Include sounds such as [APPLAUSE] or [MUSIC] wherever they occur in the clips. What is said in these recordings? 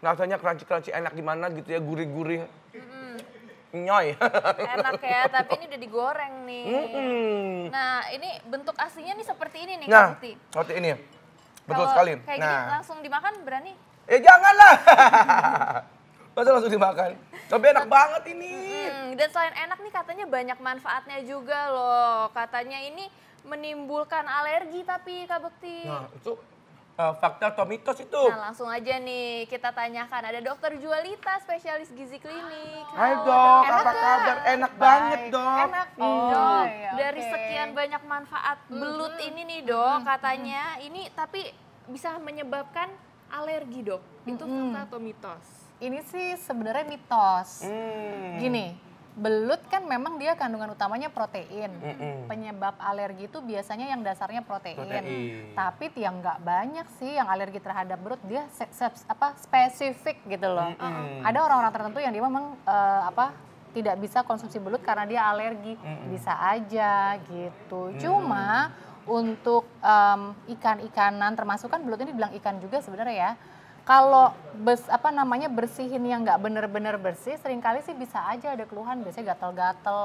rasanya crunchy-crunchy enak gimana gitu ya, gurih-gurih. Nyoy. Enak ya, tapi ini udah digoreng nih. Mm-hmm. Nah, ini bentuk aslinya nih seperti ini nih, nah, Kak seperti ini. Betul Kalo sekali. Kayak nah. gini langsung dimakan berani? Eh, janganlah. [LAUGHS] Masa langsung dimakan? Tapi enak banget ini. Hmm, dan selain enak nih katanya banyak manfaatnya juga loh. Katanya ini menimbulkan alergi tapi Kak Bekti. Nah, itu uh, fakta atau mitos itu. Nah langsung aja nih kita tanyakan ada dokter Jualita spesialis gizi klinik. Hai dok, dok. Enak apa kabar? Enak Baik. banget dok. Enak oh, dok. Dari sekian banyak manfaat belut ini nih dok -hmm. katanya ini tapi bisa menyebabkan alergi dok. Itu -hmm. fakta atau mitos? Ini sih sebenarnya mitos. Mm. Gini belut kan memang dia kandungan utamanya protein. Mm -hmm. Penyebab alergi itu biasanya yang dasarnya protein. protein. Tapi yang nggak banyak sih yang alergi terhadap belut dia se -se apa spesifik gitu loh. Mm -mm. Ada orang-orang tertentu yang dia memang uh, apa tidak bisa konsumsi belut karena dia alergi. Mm -hmm. Bisa aja gitu. Mm -hmm. Cuma untuk um, ikan-ikanan termasuk kan belut ini bilang ikan juga sebenarnya ya kalau bes, apa namanya bersihin yang nggak bener-bener bersih seringkali sih bisa aja ada keluhan biasanya gatel-gatel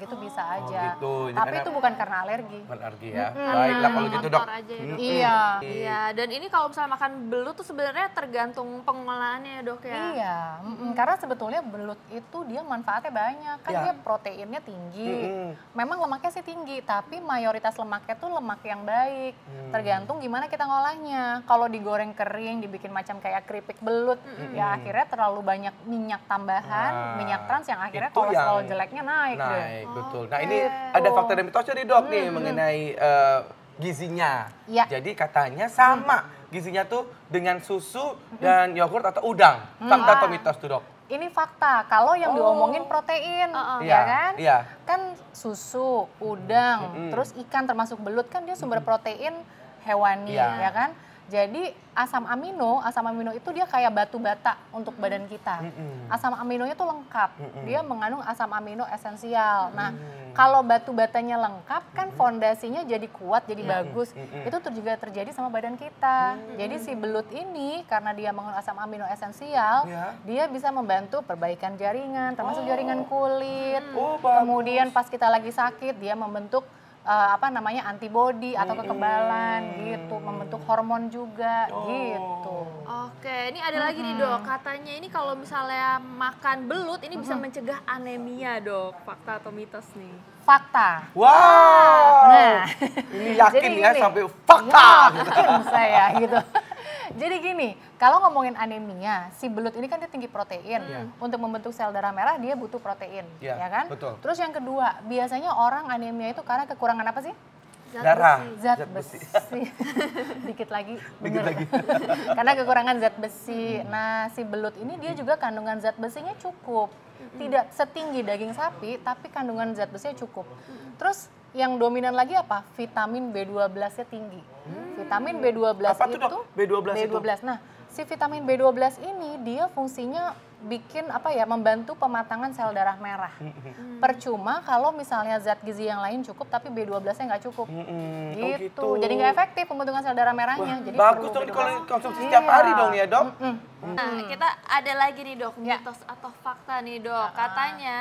gitu oh. bisa aja oh, gitu. tapi itu bukan karena alergi alergi ya hmm. baiklah kalau gitu dok aja Hmm. iya iya dan ini kalau misalnya makan belut tuh sebenarnya tergantung pengolahannya ya, dok ya iya mm Hmm. karena sebetulnya belut itu dia manfaatnya banyak kan yeah. dia proteinnya tinggi hmm. memang lemaknya sih tinggi tapi mayoritas lemaknya tuh lemak yang baik hmm. tergantung gimana kita ngolahnya kalau digoreng kering dibikin macam macam kayak keripik belut hmm. ya akhirnya terlalu banyak minyak tambahan nah, minyak trans yang akhirnya kolesterol yang jeleknya naik naik deh. betul nah okay. ini ada faktor dan mitos jadi dok hmm. nih mengenai uh, gizinya ya. jadi katanya sama hmm. gizinya tuh dengan susu hmm. dan yogurt atau udang fakta hmm. atau ah. mitos tuh dok ini fakta. Kalau yang oh. diomongin protein, uh -uh. ya kan? Iya. Kan susu, udang, mm -hmm. terus ikan termasuk belut kan dia sumber protein hewani, yeah. ya kan? Jadi asam amino, asam amino itu dia kayak batu bata untuk badan kita. Mm-hmm. Asam aminonya tuh lengkap. Mm-hmm. Dia mengandung asam amino esensial. Mm-hmm. Nah, kalau batu batanya lengkap kan fondasinya jadi kuat, jadi mm-hmm. bagus. Mm-hmm. Itu ter- juga terjadi sama badan kita. Mm-hmm. Jadi si belut ini karena dia mengandung asam amino esensial, yeah. dia bisa membantu perbaikan jaringan, termasuk oh. jaringan kulit. Mm. Oh, Kemudian pas kita lagi sakit, dia membentuk uh, apa namanya antibodi atau kekebalan hmm. gitu, membentuk hormon juga oh. gitu. Oke, ini ada hmm. lagi nih dok, katanya ini kalau misalnya makan belut ini hmm. bisa mencegah anemia dok, fakta atau mitos nih? Fakta. Wow. Nah, ini yakin [LAUGHS] Jadi, ya ini, sampai fakta. Yakin [LAUGHS] saya gitu. Jadi gini, kalau ngomongin anemia, si belut ini kan dia tinggi protein. Yeah. Untuk membentuk sel darah merah dia butuh protein, yeah, ya kan? Betul. Terus yang kedua, biasanya orang anemia itu karena kekurangan apa sih? Zat darah besi. zat, zat besi, besi. [LAUGHS] dikit lagi dikit lagi [LAUGHS] karena kekurangan zat besi nah si belut ini dia juga kandungan zat besinya cukup tidak setinggi daging sapi tapi kandungan zat besinya cukup terus yang dominan lagi apa vitamin B12 nya tinggi hmm vitamin B12 itu, itu B12, B12 itu? Nah, si vitamin B12 ini dia fungsinya bikin apa ya membantu pematangan sel darah merah. Hmm. Percuma kalau misalnya zat gizi yang lain cukup tapi B12-nya nggak cukup. Hmm. Gitu. Oh gitu. Jadi nggak efektif pembentukan sel darah merahnya. Wah, Jadi bagus dong kalau konsumsi iya. setiap iya. hari dong ya, Dok. Hmm. Hmm. Nah, kita ada lagi nih, Dok, ya. mitos atau fakta nih, Dok. Uh Katanya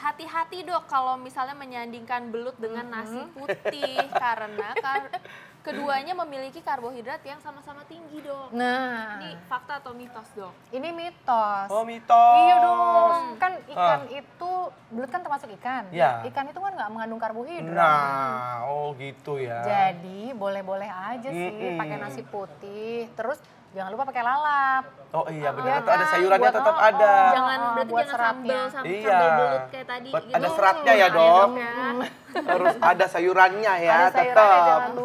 hati-hati, Dok, kalau misalnya menyandingkan belut dengan nasi putih karena kar [LAUGHS] keduanya memiliki karbohidrat yang sama-sama tinggi dong. Nah, ini fakta atau mitos dong? Ini mitos. Oh mitos. Iya dong, kan ikan ah. itu belut kan termasuk ikan. Ya. Ikan itu kan nggak mengandung karbohidrat. Nah, oh gitu ya. Jadi boleh-boleh aja sih mm pakai nasi putih, terus jangan lupa pakai lalap. Oh iya ah, benar, ya, kan? ada sayurannya tetap oh, ada. Oh, jangan oh, berarti buat jangan seratnya. sambal, sambal, iya. sambal belut kayak tadi. gitu. Ada seratnya ya iya dong. Ya, dong ya harus ada sayurannya ya, ada sayurannya, tetap. Gitu.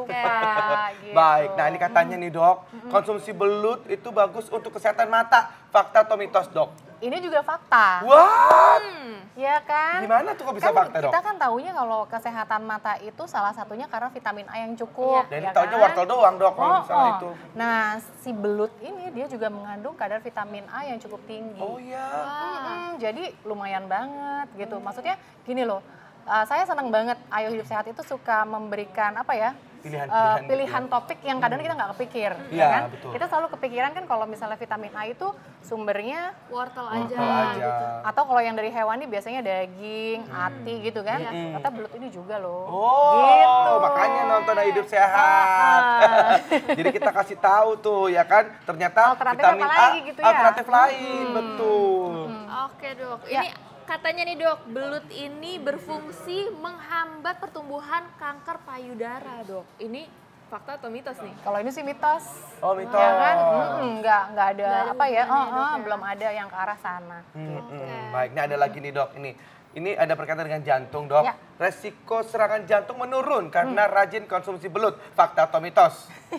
Baik. Nah, ini katanya nih, Dok, konsumsi belut itu bagus untuk kesehatan mata. Fakta atau mitos, Dok? Ini juga fakta. wah Hmm, ya kan? Gimana tuh kok bisa kan fakta, Dok? Kita kan taunya kalau kesehatan mata itu salah satunya karena vitamin A yang cukup. Iya. Dan ya taunya kan? wortel doang, Dok, kalau oh, misalnya oh. itu. Nah, si belut ini dia juga mengandung kadar vitamin A yang cukup tinggi. Oh iya. Hmm, hmm, jadi lumayan banget gitu. Hmm. Maksudnya gini loh, uh, saya senang banget Ayo Hidup Sehat itu suka memberikan apa ya pilihan, pilihan, uh, pilihan topik yang kadang hmm. kita nggak kepikir, hmm. ya, ya kan? Betul. Kita selalu kepikiran kan kalau misalnya vitamin A itu sumbernya wortel aja, wortel aja. Gitu. atau kalau yang dari hewan ini biasanya daging, hmm. ati gitu kan? Hmm. Kata iya. belut ini juga loh. Oh, gitu. makanya nonton hidup sehat. [LAUGHS] Jadi kita kasih tahu tuh ya kan, ternyata alternatif vitamin A, gitu ya? alternatif lain, hmm. betul. Hmm. Oke dok, ya. ini katanya nih dok, belut ini berfungsi menghambat pertumbuhan kanker payudara dok. Ini fakta atau mitos nih? Kalau ini sih mitos. Oh mitos. Ya kan, hmm, nggak nggak ada, ada apa ya? Oh, oh, ya. belum ada yang ke arah sana. Hmm, okay. hmm, baik, ini ada lagi nih dok ini ini ada berkaitan dengan jantung dok. Ya. Resiko serangan jantung menurun karena hmm. rajin konsumsi belut. Fakta atau mitos? [LAUGHS]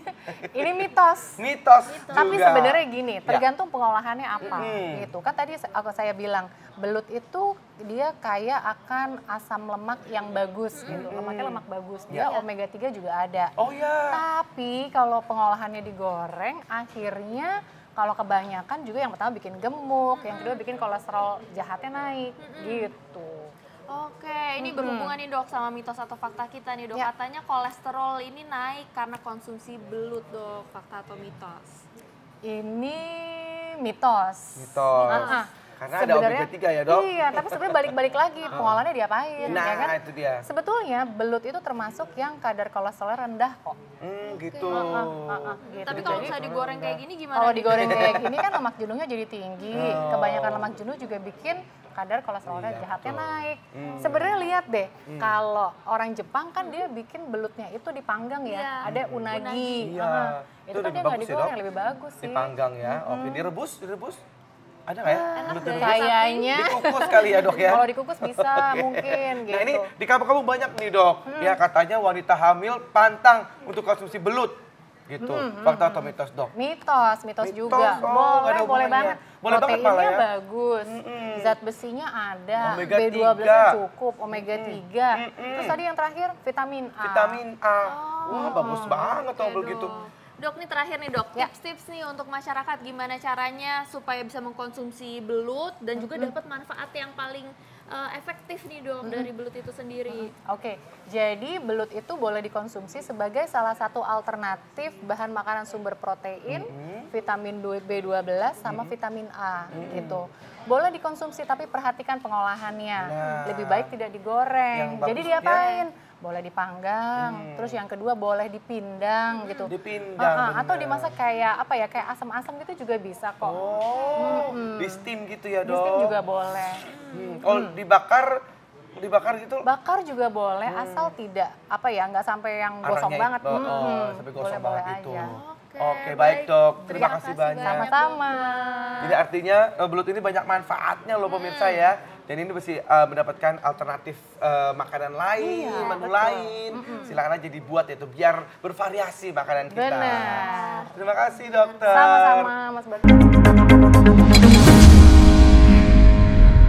ini mitos. Mitos. mitos. Tapi sebenarnya gini, ya. tergantung ya. pengolahannya apa hmm. gitu. Kan tadi aku saya bilang belut itu dia kaya akan asam lemak yang bagus hmm. gitu. Lemaknya lemak bagus. Dia yeah. omega 3 juga ada. Oh iya. Yeah. Tapi kalau pengolahannya digoreng akhirnya kalau kebanyakan juga yang pertama bikin gemuk, yang kedua bikin kolesterol jahatnya naik gitu. Oke, ini hmm. berhubungan nih dok sama mitos atau fakta kita nih dok. Yeah. Katanya kolesterol ini naik karena konsumsi belut dok. Fakta atau mitos? Ini mitos. Mitos. mitos. Ah, ah karena sebenarnya, ada omega 3 ya dok. Iya, tapi sebenarnya balik-balik lagi [LAUGHS] pengolahannya diapain. Nah ya kan? itu dia. Sebetulnya belut itu termasuk yang kadar kolesterol rendah kok. Hmm gitu. Uh, uh, uh, uh, gitu. Tapi kalau misalnya digoreng kayak gini gimana? Kalau digoreng [LAUGHS] kayak gini kan lemak jenuhnya jadi tinggi. Oh. Kebanyakan lemak jenuh juga bikin kadar kolesterolnya iya, jahatnya betul. naik. Hmm. Sebenarnya lihat deh, hmm. kalau orang Jepang kan dia bikin belutnya itu dipanggang ya, Yeah. ada unagi. unagi. Iya. Uh, itu, itu kan dia nggak ya, digoreng, ya, lebih bagus sih. Dipanggang ya. Hmm. Oke, direbus, direbus. Ada nggak ya? Enak deh. Kayaknya. Dikukus kali ya dok ya? Kalau dikukus bisa [LAUGHS] okay. mungkin gitu. Nah ini gitu. di kampung kamu banyak nih dok. Hmm. Ya katanya wanita hamil pantang untuk konsumsi belut. Gitu. Hmm, hmm Fakta atau hmm. mitos dok? Mitos, mitos, mitos juga. Oh, boleh, boleh banget. Boleh Proteinnya banget ya. bagus. Hmm. Zat besinya ada. Omega B12 cukup, omega hmm. 3. Hmm. Terus tadi yang terakhir vitamin A. Vitamin A. Oh. Wah, bagus banget kalau begitu. Dok, ini terakhir nih dok, ya. tips-tips ya. Tips -tips nih untuk masyarakat gimana caranya supaya bisa mengkonsumsi belut dan juga hmm. dapat manfaat yang paling uh, efektif nih dok hmm. dari belut itu sendiri. Hmm. Oke, okay. jadi belut itu boleh dikonsumsi sebagai salah satu alternatif bahan makanan sumber protein. Hmm vitamin B12 sama hmm. vitamin A hmm. gitu. Boleh dikonsumsi tapi perhatikan pengolahannya. Nah. Lebih baik tidak digoreng. Jadi diapain? Ya boleh dipanggang, hmm. terus yang kedua boleh dipindang hmm. gitu. Dipindang. Uh -huh. Atau dimasak kayak apa ya? Kayak asam-asam gitu juga bisa kok. Oh. Hmm. Di steam gitu ya, Dok. Di steam juga boleh. Hmm. Kalau dibakar dibakar gitu? Bakar juga boleh hmm. asal tidak apa ya? nggak sampai yang gosong banget. Oh, hmm. sampai gosong boleh, banget boleh itu. Aja. Oke, baik, dok. Terima, kasih banyak. Sama-sama. Jadi artinya eh, belut ini banyak manfaatnya loh pemirsa hmm. ya. Dan ini mesti uh, eh, mendapatkan alternatif uh, makanan lain, iya, menu betul. lain. Mm -hmm. Silakan aja dibuat itu biar bervariasi makanan kita. Benar. Terima kasih dokter. Sama-sama Mas Bagus.